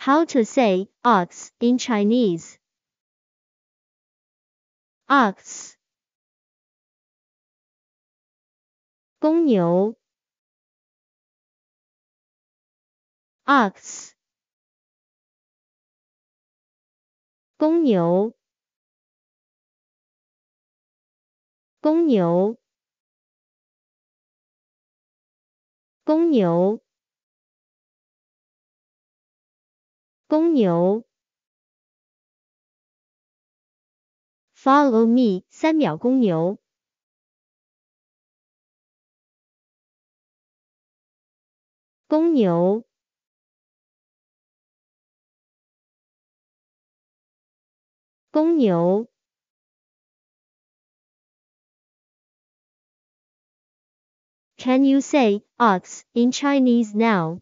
How to say ox in Chinese. Ox 公牛 Ox 公牛公牛公牛公牛，Follow me，三秒公牛。公牛，公牛。Can you say ox in Chinese now?